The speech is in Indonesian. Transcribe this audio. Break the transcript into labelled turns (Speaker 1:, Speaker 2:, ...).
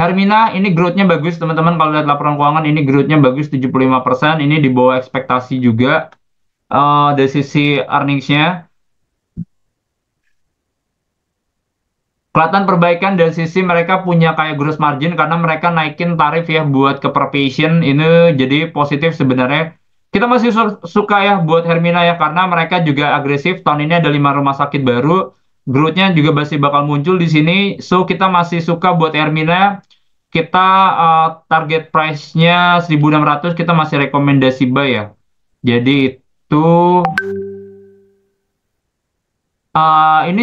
Speaker 1: Hermina ini growth-nya bagus teman-teman kalau lihat laporan keuangan ini growth-nya bagus 75%, ini di bawah ekspektasi juga uh, dari sisi earnings-nya. Kelihatan perbaikan dari sisi mereka punya kayak gross margin karena mereka naikin tarif ya buat ke per ini jadi positif sebenarnya. Kita masih su suka ya buat Hermina ya karena mereka juga agresif tahun ini ada lima rumah sakit baru. Growth-nya juga masih bakal muncul di sini. So kita masih suka buat Hermina kita uh, target price-nya 1600 kita masih rekomendasi buy ya. Jadi itu
Speaker 2: uh, ini